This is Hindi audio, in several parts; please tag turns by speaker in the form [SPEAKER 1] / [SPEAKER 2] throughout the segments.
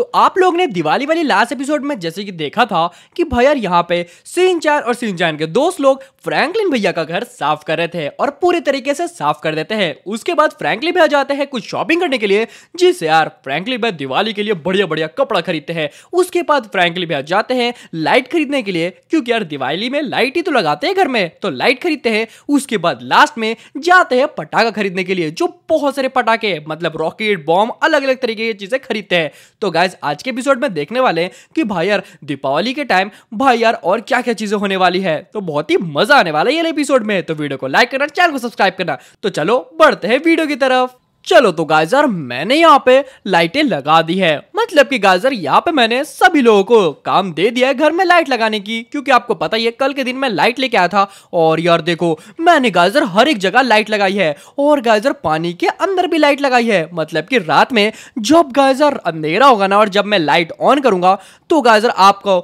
[SPEAKER 1] तो आप लोग ने दिवाली वाली लास्ट एपिसोड में जैसे कि देखा था कि भैया यहाँ पे सिंचान और सिंचान के दोस्त लोग फ्रैंकलिन भैया का घर साफ कर रहे थे और पूरे तरीके से साफ कर देते हैं उसके बाद फ्रैंकलिन भैया जाते हैं कुछ शॉपिंग करने के लिए जिससे यार फ्रैंकलिन भैया दिवाली के लिए बढ़िया बढ़िया कपड़ा खरीदते हैं उसके बाद फ्रैंकलिन भैया जाते हैं लाइट खरीदने के लिए क्योंकि यार दिवाली में लाइट ही तो लगाते हैं घर में तो लाइट खरीदते हैं उसके बाद लास्ट में जाते हैं पटाखा खरीदने के लिए जो बहुत सारे पटाखे मतलब रॉकेट बॉम्ब अलग अलग तरीके की चीजें खरीदते हैं तो गाय गाइज आज के एपिसोड में देखने वाले हैं कि भाई यार दीपावली के टाइम भाई यार और क्या क्या चीजें होने वाली है तो बहुत ही मजा आने वाला है ये एपिसोड में तो वीडियो को लाइक करना चैनल को सब्सक्राइब करना तो चलो बढ़ते हैं वीडियो की तरफ चलो तो गाइजर मैंने यहाँ पे लाइटें लगा दी है मतलब कि गाइजर यहाँ पे मैंने सभी लोगों को काम दे दिया है घर में लाइट लगाने की क्योंकि आपको पता ही है कल के दिन मैं लाइट लेके आया था और यार देखो मैंने गाइजर हर एक जगह लाइट लगाई है और गाइजर पानी के अंदर भी लाइट लगाई है मतलब कि रात में जब गाइजर अंधेरा होगा ना और जब मैं लाइट ऑन करूंगा तो गाइजर आपको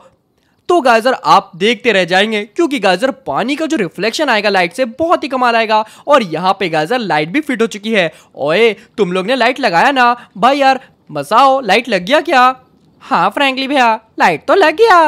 [SPEAKER 1] तो गाजर आप देखते रह जाएंगे क्योंकि गाजर पानी का जो रिफ्लेक्शन आएगा लाइट से बहुत ही कमाल आएगा और यहाँ पे गाजर लाइट भी फिट हो चुकी है ओए तुम लोग ने लाइट लगाया ना भाई यार मसाओ लाइट लग गया क्या हाँ फ्रेंकली भैया लाइट तो लग गया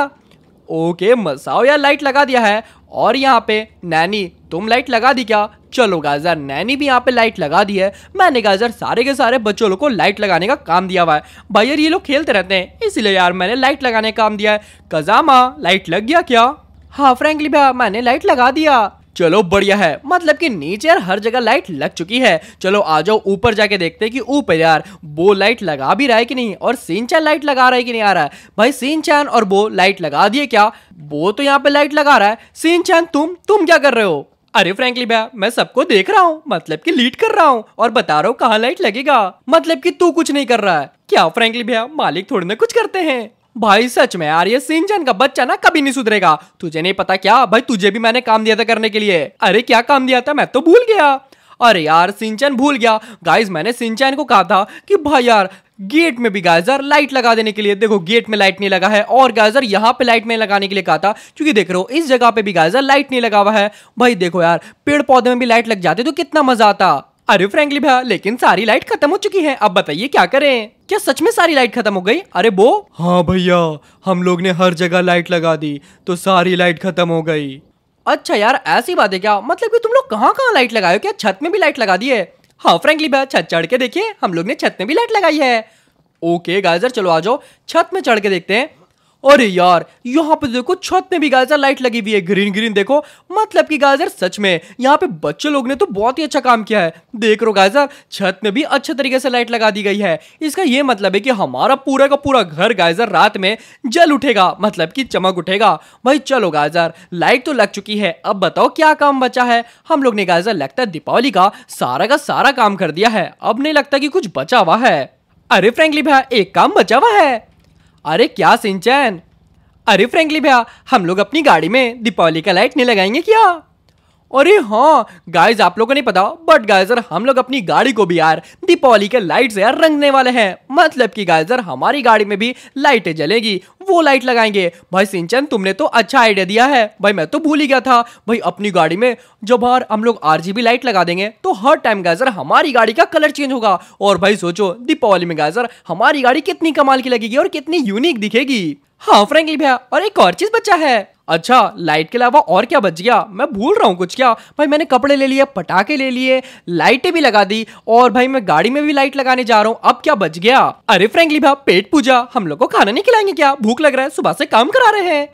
[SPEAKER 1] ओके मसाओ यार लाइट लगा दिया है और यहाँ पे नैनी तुम लाइट लगा दी क्या चलो गाजर नैनी भी यहाँ पे लाइट लगा दी है मैंने गाजर सारे के सारे बच्चों लोग को लाइट लगाने का काम दिया हुआ है भाई यार ये लोग खेलते रहते हैं इसलिए यार मैंने लाइट लगाने का काम दिया है कजामा लाइट लग गया क्या हाँ फ्रेंकली भैया मैंने लाइट लगा दिया चलो बढ़िया है मतलब कि नीचे यार हर जगह लाइट लग चुकी है चलो आ जाओ ऊपर जाके देखते हैं कि ऊपर यार बो लाइट लगा भी रहा है कि नहीं और सिंचन लाइट लगा रहा है कि नहीं आ रहा है भाई सिंचन और बो लाइट लगा दिए क्या बो तो यहाँ पे लाइट लगा रहा है सिंचन तुम तुम क्या कर रहे हो अरे फ्रेंकली भैया मैं सबको देख रहा हूँ मतलब कि लीड कर रहा हूँ और बता रहा हूँ कहाँ लाइट लगेगा मतलब कि तू कुछ नहीं कर रहा है क्या फ्रेंकली भैया मालिक थोड़ी ना कुछ करते हैं भाई सच में यार ये सिंचन का बच्चा ना कभी नहीं सुधरेगा तुझे नहीं पता क्या भाई तुझे भी मैंने काम दिया था करने के लिए अरे क्या काम दिया था मैं तो भूल गया अरे यार सिंचन भूल गया गाइज मैंने सिंचन को कहा था कि भाई यार गेट में भी गाइजर लाइट लगा देने के लिए देखो गेट में लाइट नहीं लगा है और गाइजर यहाँ पे लाइट में लगाने के लिए कहा था क्योंकि देख रहे हो इस जगह पे भी गाइजर लाइट नहीं लगा हुआ है भाई देखो यार पेड़ पौधे में भी लाइट लग जाते तो कितना मजा आता अरे फ्रेंकली भैया लेकिन सारी लाइट खत्म हो चुकी है अब बताइए क्या करें क्या सच में सारी लाइट खत्म हो गई अरे बो हाँ भैया हम लोग ने हर जगह लाइट लगा दी तो सारी लाइट खत्म हो गई अच्छा यार ऐसी बात है क्या मतलब कि तुम लोग कहाँ कहाँ लाइट लगाए हो क्या छत में भी लाइट लगा दी है हाँ फ्रेंकली भैया छत चढ़ के देखिए हम लोग ने छत में भी लाइट लगाई है ओके गाजर चलो आ जाओ छत में चढ़ के देखते हैं अरे यार यहाँ पे देखो छत में भी गाजर लाइट लगी हुई है ग्रीन ग्रीन देखो मतलब कि गाजर सच में यहाँ पे बच्चे लोग ने तो बहुत ही अच्छा काम किया है देख रो गाजर छत में भी अच्छे तरीके से लाइट लगा दी गई है इसका ये मतलब है कि हमारा पूरा का पूरा घर गाजर रात में जल उठेगा मतलब कि चमक उठेगा भाई चलो गाजर लाइट तो लग चुकी है अब बताओ क्या काम बचा है हम लोग ने गाजर लगता है दीपावली का सारा का सारा काम कर दिया है अब नहीं लगता कि कुछ बचा हुआ है अरे फ्रेंकली भाई एक काम बचा हुआ है अरे क्या सिंचन अरे फ्रेंकली भैया हम लोग अपनी गाड़ी में दीपावली का लाइट नहीं लगाएंगे क्या अरे हाँ गाइज आप लोगों को नहीं पता बट गाइजर हम लोग अपनी गाड़ी को भी यार दीपावली के लाइट से यार रंगने वाले हैं मतलब कि गाइजर हमारी गाड़ी में भी लाइटें जलेगी वो लाइट लगाएंगे भाई सिंचन तुमने तो अच्छा आइडिया दिया है भाई मैं तो भूल ही गया था भाई अपनी गाड़ी में जब हर हम लोग आर लाइट लगा देंगे तो हर टाइम गाइजर हमारी गाड़ी का कलर चेंज होगा और भाई सोचो दीपावली में गाइजर हमारी गाड़ी कितनी कमाल की लगेगी और कितनी यूनिक दिखेगी हाँ फ्रेंकली भैया और एक और चीज बचा है अच्छा लाइट के अलावा और क्या बच गया मैं भूल रहा हूँ कुछ क्या भाई मैंने कपड़े ले लिए पटाखे ले लिए लाइटें भी लगा दी और भाई मैं गाड़ी में भी लाइट लगाने जा रहा हूँ अब क्या बच गया अरे फ्रेंकली भैया पेट पूजा हम लोग को खाना नहीं खिलाएंगे क्या भूख लग रहा है सुबह से काम करा रहे हैं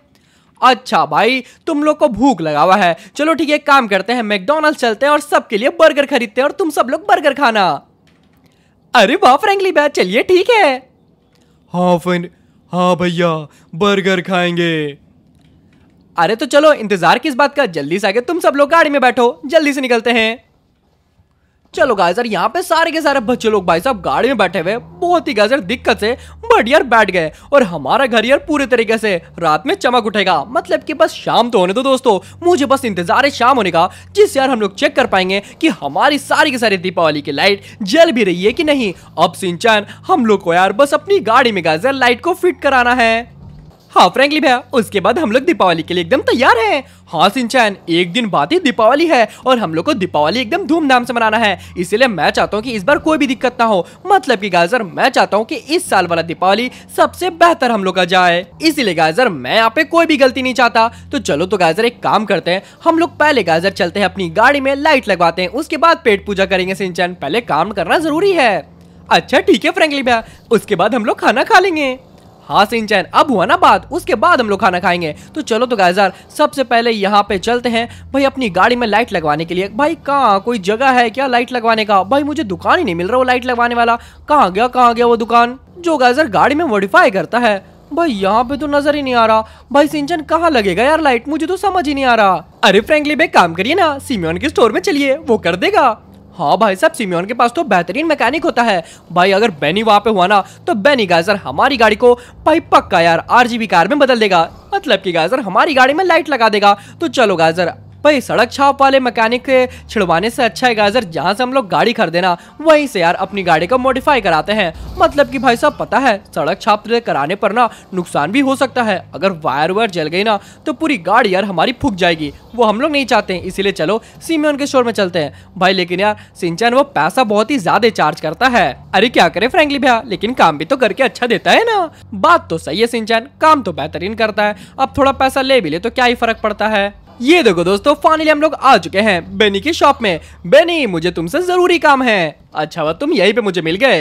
[SPEAKER 1] अच्छा भाई तुम लोग को भूख लगा हुआ है चलो ठीक है काम करते हैं मैकडोनल्ड चलते हैं और सबके लिए बर्गर खरीदते हैं और तुम सब लोग बर्गर खाना अरे वाह फ्रेंकली भैया चलिए ठीक है हाँ फ्रेंड हाँ भैया बर्गर खाएंगे अरे तो चलो इंतजार किस बात का जल्दी से आगे तुम सब लोग गाड़ी में बैठो जल्दी से निकलते हैं चलो गाय सर यहाँ पे सारे के सारे बच्चे लोग भाई साहब गाड़ी में बैठे हुए बहुत ही गाजर दिक्कत से बट यार बैठ गए और हमारा घर यार पूरे तरीके से रात में चमक उठेगा मतलब कि बस शाम तो होने दो दोस्तों मुझे बस इंतजार है शाम होने का जिससे यार हम लोग चेक कर पाएंगे कि हमारी सारी की सारी दीपावली की लाइट जल भी रही है कि नहीं अब सिंचन हम लोग को यार बस अपनी गाड़ी में गाजर लाइट को फिट कराना है हाँ फ्रेंकली भैया उसके बाद हम लोग दीपावली के लिए एकदम तैयार हैं हाँ सिंचैन एक दिन बाद ही दीपावली है और हम लोग को दीपावली एकदम धूमधाम से मनाना है इसीलिए मैं चाहता हूँ कि इस बार कोई भी दिक्कत ना हो मतलब कि गाजर मैं चाहता हूँ कि इस साल वाला दीपावली सबसे बेहतर हम लोग का जाए इसीलिए गाजर मैं यहाँ पे कोई भी गलती नहीं चाहता तो चलो तो गाजर एक काम करते हैं हम लोग पहले गाजर चलते हैं अपनी गाड़ी में लाइट लगवाते हैं उसके बाद पेट पूजा करेंगे सिंचैन पहले काम करना जरूरी है अच्छा ठीक है फ्रेंकली भैया उसके बाद हम लोग खाना खा लेंगे हाँ सिंचैन अब हुआ ना बात उसके बाद हम लोग खाना खाएंगे तो चलो तो गायजार सबसे पहले यहाँ पे चलते हैं भाई अपनी गाड़ी में लाइट लगवाने के लिए भाई कहाँ कोई जगह है क्या लाइट लगवाने का भाई मुझे दुकान ही नहीं मिल रहा वो लाइट लगवाने वाला कहाँ गया कहाँ गया वो दुकान जो गायजर गाड़ी में मॉडिफाई करता है भाई यहाँ पे तो नजर ही नहीं आ रहा भाई सिंचन कहाँ लगेगा यार लाइट मुझे तो समझ ही नहीं आ रहा अरे फ्रेंकली भाई काम करिए ना सीमियन के स्टोर में चलिए वो कर देगा हाँ भाई साहब सिमियन के पास तो बेहतरीन मैकेनिक होता है भाई अगर बेनी वहाँ पे हुआ ना तो बेनी गाजर हमारी गाड़ी को भाई पक्का यार आरजीबी कार में बदल देगा मतलब कि गाजर हमारी गाड़ी में लाइट लगा देगा तो चलो गाजर भाई सड़क छाप वाले मैकेनिक से छिड़वाने से अच्छा है गाजर जहाँ से हम लोग गाड़ी खरीदेना वहीं से यार अपनी गाड़ी को मॉडिफाई कराते हैं मतलब कि भाई साहब पता है सड़क छाप कराने पर ना नुकसान भी हो सकता है अगर वायर वायर जल गई ना तो पूरी गाड़ी यार हमारी फूक जाएगी वो हम लोग नहीं चाहते हैं इसीलिए चलो सीमेन के शोर में चलते हैं भाई लेकिन यार सिंचन वो पैसा बहुत ही ज्यादा चार्ज करता है अरे क्या करे फ्रेंकली भैया लेकिन काम भी तो करके अच्छा देता है ना बात तो सही है सिंचन काम तो बेहतरीन करता है अब थोड़ा पैसा ले भी ले तो क्या ही फर्क पड़ता है ये देखो दोस्तों फाइनली हम लोग आ चुके हैं बेनी की शॉप में बेनी मुझे तुमसे जरूरी काम है अच्छा तुम यहीं पे मुझे मिल गए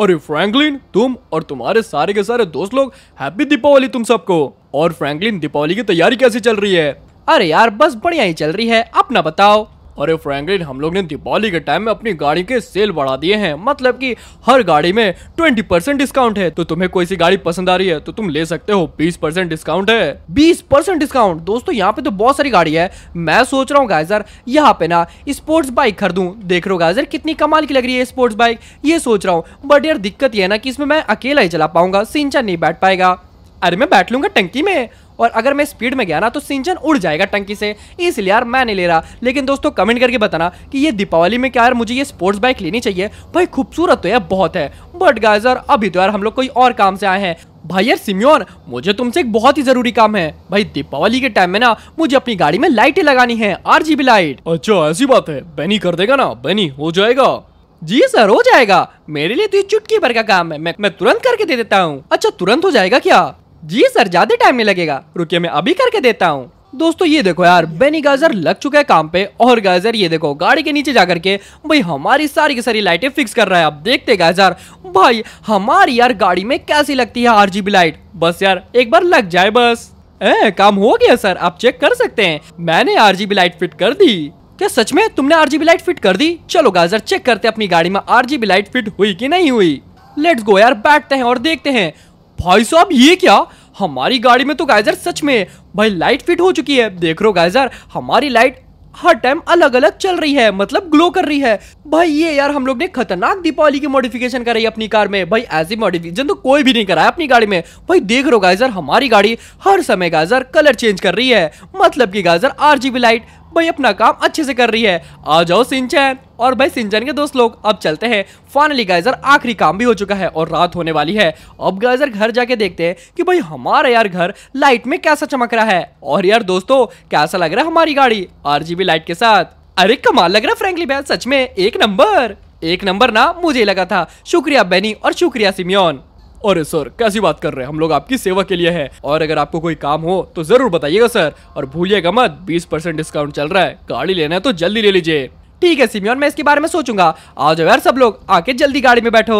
[SPEAKER 1] अरे फ्रैंकलिन तुम और तुम्हारे सारे के सारे दोस्त लोग हैप्पी दीपावली तुम सबको और फ्रैंकलिन दीपावली की तैयारी कैसी चल रही है अरे यार बस बढ़िया ही चल रही है अपना बताओ अरे फ्रैंकलिन हम लोग ने दिवाली के टाइम में अपनी गाड़ी के सेल बढ़ा दिए हैं मतलब कि हर गाड़ी में 20 परसेंट डिस्काउंट है तो तुम्हें कोई सी गाड़ी पसंद आ रही है तो तुम ले सकते हो 20 परसेंट डिस्काउंट है 20 परसेंट डिस्काउंट दोस्तों यहाँ पे तो बहुत सारी गाड़ी है मैं सोच रहा हूँ गाइजर यहाँ पे ना स्पोर्ट्स बाइक खरीदू देख रहा गाइजर कितनी कमाल की लग रही है स्पोर्ट्स बाइक ये सोच रहा हूँ बट यार दिक्कत यह है ना कि इसमें मैं अकेला ही चला पाऊंगा सिंचा नहीं बैठ पाएगा अरे मैं बैठ लूंगा टंकी में और अगर मैं स्पीड में गया ना तो सिंचन उड़ जाएगा टंकी से इसलिए यार मैं नहीं ले रहा लेकिन दोस्तों कमेंट करके बताना कि ये दीपावली में क्या यार मुझे ये स्पोर्ट्स बाइक लेनी चाहिए भाई खूबसूरत तो यार बहुत है बट गाइज यार अभी तो यार हम लोग कोई और काम से आए हैं भाई यार सिम्योन मुझे तुमसे एक बहुत ही जरूरी काम है भाई दीपावली के टाइम में ना मुझे अपनी गाड़ी में लाइटें लगानी है आरजीबी लाइट अच्छा ऐसी बात है बेनी कर देगा ना बेनी हो जाएगा जी सर हो जाएगा मेरे लिए तो ये चुटकी भर का काम है मैं मैं तुरंत करके दे देता हूँ अच्छा तुरंत हो जाएगा क्या जी सर ज्यादा टाइम नहीं लगेगा रुकिए मैं अभी करके देता हूँ दोस्तों ये देखो यार बेनी गाजर लग चुका है काम पे और गाजर ये देखो गाड़ी के नीचे जाकर के भाई हमारी सारी की सारी लाइटें फिक्स कर रहा है आप देखते गाजर भाई हमारी यार गाड़ी में कैसी लगती है आरजीबी लाइट बस यार एक बार लग जाए बस ए, काम हो गया सर आप चेक कर सकते हैं मैंने बी लाइट फिट कर दी क्या सच में तुमने बी लाइट फिट कर दी चलो गाजर चेक करते अपनी गाड़ी में बी लाइट फिट हुई की नहीं हुई लेट्स गो यार बैठते हैं और देखते हैं भाई साहब ये क्या हमारी गाड़ी में तो गाइजर सच में भाई लाइट फिट हो चुकी है देख रो गाइजर हमारी लाइट हर टाइम अलग अलग चल रही है मतलब ग्लो कर रही है भाई ये यार हम लोग ने खतरनाक दीपावली की मॉडिफिकेशन कराई अपनी कार में भाई ऐसी मॉडिफिकेशन तो कोई भी नहीं कराया अपनी गाड़ी में भाई देख रो गाइजर हमारी गाड़ी हर समय गाइजर कलर चेंज कर रही है मतलब की गाइजर आर लाइट भाई अपना काम अच्छे से कर रही है आ जाओ सिंचन और भाई सिंचन के दोस्त लोग अब चलते हैं फाइनली गाइजर आखिरी काम भी हो चुका है और रात होने वाली है अब गाइजर घर जाके देखते हैं कि भाई हमारा यार घर लाइट में कैसा चमक रहा है और यार दोस्तों कैसा लग रहा है हमारी गाड़ी आर लाइट के साथ अरे कमाल लग रहा है फ्रेंकली बैल सच में एक नंबर एक नंबर ना मुझे लगा था शुक्रिया बेनी और शुक्रिया सिमियोन और सर कैसी बात कर रहे हैं हम लोग आपकी सेवा के लिए है और अगर आपको कोई काम हो तो जरूर बताइएगा सर और भूलिएगा मत बीस परसेंट डिस्काउंट चल रहा है गाड़ी लेना है तो जल्दी ले लीजिए ठीक है सिमियन मैं इसके बारे में सोचूंगा आ जाओ यार सब लोग आके जल्दी गाड़ी में बैठो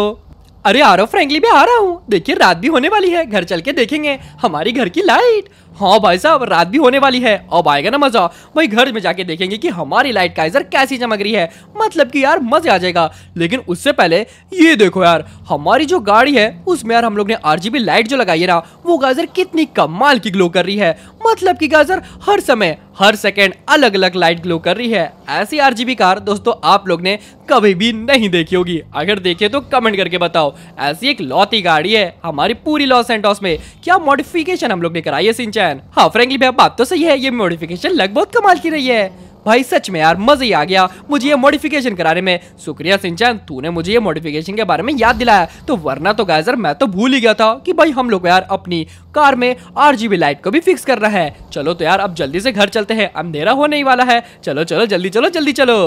[SPEAKER 1] अरे आ रहा हूँ फ्रेंकली भी आ रहा हूँ देखिए रात भी होने वाली है घर चल के देखेंगे हमारी घर की लाइट हाँ भाई साहब रात भी होने वाली है अब आएगा ना मजा भाई घर में जाके देखेंगे कि हमारी लाइट इधर कैसी चमक रही है मतलब कि यार मजा आ जाएगा लेकिन उससे पहले ये देखो यार हमारी जो गाड़ी है उसमें यार हम लोग ने आरजीबी लाइट जो लगाई है ना वो गाजर कितनी कमाल की ग्लो कर रही है मतलब की गाजर हर समय हर सेकेंड अलग अलग लाइट ग्लो कर रही है ऐसी बी कार दोस्तों आप लोग ने कभी भी नहीं देखी होगी अगर देखे तो कमेंट करके बताओ ऐसी एक लौती गाड़ी है हमारी पूरी लॉस एंड में क्या मॉडिफिकेशन हम लोग ने कराई है सिंचा मॉडिफिकेशन हाँ फ्रेंकली मैं बात तो सही है ये मॉडिफिकेशन लग बहुत कमाल की रही है भाई सच में यार मजा ही आ गया मुझे ये मॉडिफिकेशन कराने में शुक्रिया सिंचन तूने मुझे ये मॉडिफिकेशन के बारे में याद दिलाया तो वरना तो गायजर मैं तो भूल ही गया था कि भाई हम लोग यार अपनी कार में आर लाइट को भी फिक्स कर रहा है चलो तो यार अब जल्दी से घर चलते हैं अंधेरा होने ही वाला है चलो चलो जल्दी चलो जल्दी चलो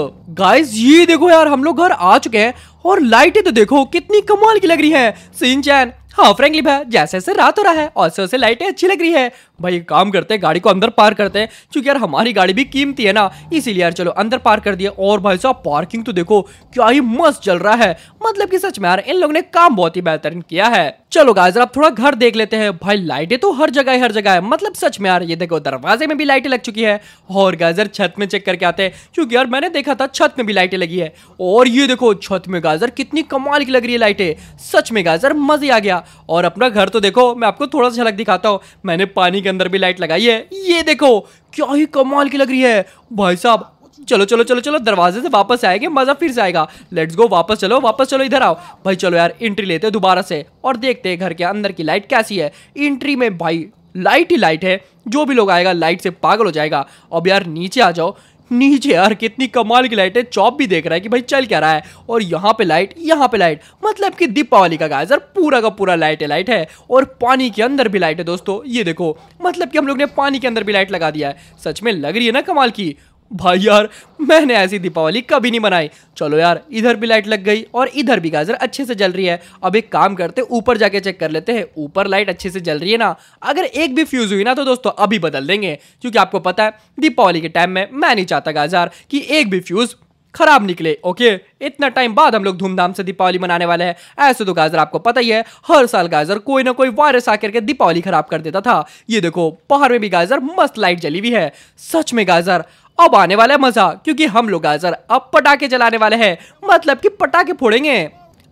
[SPEAKER 1] गाइज ये देखो यार हम लोग घर आ चुके हैं और लाइटें तो देखो कितनी कमाल की लग रही है सिंचन हाँ फ्रेंकली भाई जैसे जैसे रात हो रहा है और उसे लाइटें अच्छी लग रही है भाई काम करते हैं गाड़ी को अंदर पार करते हैं क्योंकि यार हमारी गाड़ी भी कीमती है ना इसीलिए यार चलो अंदर पार कर दिया और भाई साहब पार्किंग तो देखो क्या ही मस्त चल रहा है मतलब कि सच में यार इन लोगों ने काम बहुत ही बेहतरीन किया है चलो गाय आप थोड़ा घर देख लेते हैं भाई लाइटें तो हर जगह हर जगह है मतलब सच में यार ये देखो दरवाजे में भी लाइटें लग चुकी है और गाजर छत में चेक करके आते हैं क्योंकि यार मैंने देखा था छत में भी लाइटें लगी है और ये देखो छत में गाजर कितनी कमाल की लग रही है लाइटें सच में गाजर मजे आ गया और अपना घर तो देखो मैं आपको थोड़ा सा झलक दिखाता हूँ मैंने पानी के अंदर भी लाइट लगाई है ये देखो क्या ही कमाल की लग रही है भाई साहब चलो चलो चलो चलो दरवाजे से वापस आएंगे मजा फिर से आएगा लेट्स गो वापस चलो वापस चलो इधर आओ भाई चलो यार एंट्री लेते हैं दोबारा से और देखते हैं घर के अंदर की लाइट कैसी है एंट्री में भाई लाइट ही लाइट है जो भी लोग आएगा लाइट से पागल हो जाएगा अब यार नीचे आ जाओ नीचे यार कितनी कमाल की लाइट है चॉप भी देख रहा है कि भाई चल क्या रहा है और यहाँ पे लाइट यहाँ पे लाइट मतलब कि दीपावली का गाजर पूरा का पूरा लाइट है लाइट है और पानी के अंदर भी लाइट है दोस्तों ये देखो मतलब कि हम लोग ने पानी के अंदर भी लाइट लगा दिया है सच में लग रही है ना कमाल की भाई यार मैंने ऐसी दीपावली कभी नहीं मनाई चलो यार इधर भी लाइट लग गई और इधर भी गाजर अच्छे से जल रही है अब एक काम करते ऊपर जाके चेक कर लेते हैं ऊपर लाइट अच्छे से जल रही है ना अगर एक भी फ्यूज हुई ना तो दोस्तों अभी बदल देंगे क्योंकि आपको पता है दीपावली के टाइम में मैं नहीं चाहता गाजर कि एक भी फ्यूज खराब निकले ओके इतना टाइम बाद हम लोग धूमधाम से दीपावली मनाने वाले हैं ऐसे तो गाजर आपको पता ही है हर साल गाजर कोई ना कोई वायरस आकर के दीपावली खराब कर देता था ये देखो बाहर में भी गाजर मस्त लाइट जली हुई है सच में गाजर अब आने वाला है मजा क्योंकि हम लोग आजर अब पटाखे जलाने वाले हैं मतलब कि पटाखे फोड़ेंगे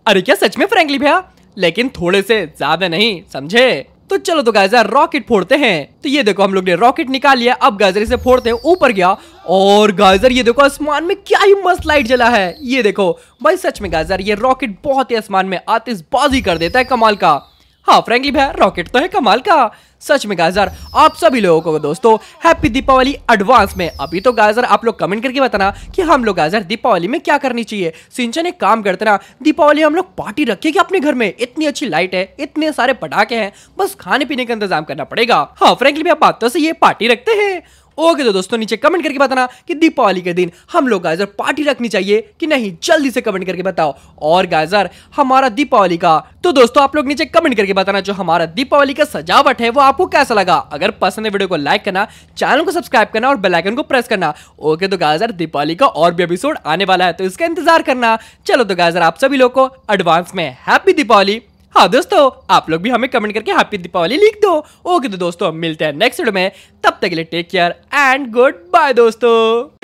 [SPEAKER 1] अरे क्या सच में फ्रेंकली भैया लेकिन थोड़े से ज्यादा नहीं समझे तो चलो तो गाजर रॉकेट फोड़ते हैं तो ये देखो हम लोग ने रॉकेट निकाल लिया अब गाजर इसे फोड़ते हैं ऊपर गया और गाजर ये देखो आसमान में क्या ही मस्त लाइट जला है ये देखो भाई सच में गाजर ये रॉकेट बहुत ही आसमान में आतिशबाजी कर देता है कमाल का हाँ फ्रेंकली भैया रॉकेट तो है कमाल का सच में गाजर आप सभी लोगों को दोस्तों हैप्पी दीपावली एडवांस में अभी तो गाजर आप लोग कमेंट करके बताना कि हम लोग गाजर दीपावली में क्या करनी चाहिए सिंचन एक काम करते ना दीपावली हम लोग पार्टी रखे कि अपने घर में इतनी अच्छी लाइट है इतने सारे पटाखे हैं बस खाने पीने का इंतजाम करना पड़ेगा हाँ फ्रेंकली बात तो से ये पार्टी रखते हैं ओके तो दोस्तों नीचे कमेंट करके बताना कि दीपावली के दिन हम लोग गाजर पार्टी रखनी चाहिए कि नहीं जल्दी से कमेंट करके बताओ और गाजर हमारा दीपावली का तो दोस्तों आप लोग नीचे कमेंट करके बताना जो हमारा दीपावली का सजावट है वो आपको कैसा लगा अगर पसंद है वीडियो को लाइक करना चैनल को सब्सक्राइब करना और बेलाइकन को प्रेस करना ओके तो गाजर दीपावली का और भी एपिसोड आने वाला है तो इसका इंतजार करना चलो तो गाजर आप सभी लोग को एडवांस में हैप्पी दीपावली हाँ दोस्तों आप लोग भी हमें कमेंट करके हैप्पी दीपावली लिख दो ओके तो दोस्तों हम मिलते हैं नेक्स्ट वीडियो में तब तक के लिए take care and good bye दोस्तों